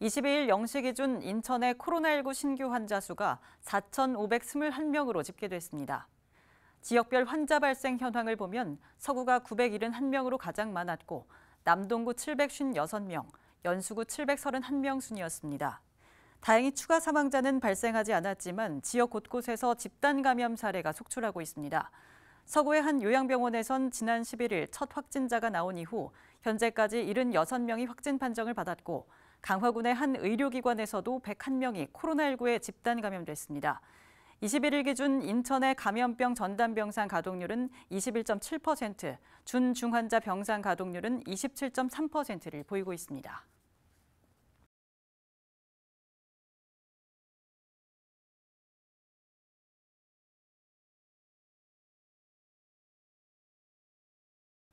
22일 0시 기준 인천의 코로나19 신규 환자 수가 4,521명으로 집계됐습니다. 지역별 환자 발생 현황을 보면 서구가 971명으로 가장 많았고 남동구 756명, 연수구 731명 순이었습니다. 다행히 추가 사망자는 발생하지 않았지만 지역 곳곳에서 집단 감염 사례가 속출하고 있습니다. 서구의 한 요양병원에선 지난 11일 첫 확진자가 나온 이후 현재까지 76명이 확진 판정을 받았고 강화군의 한 의료기관에서도 101명이 코로나19에 집단 감염됐습니다. 21일 기준 인천의 감염병 전담 병상 가동률은 21.7%, 준중환자 병상 가동률은 27.3%를 보이고 있습니다.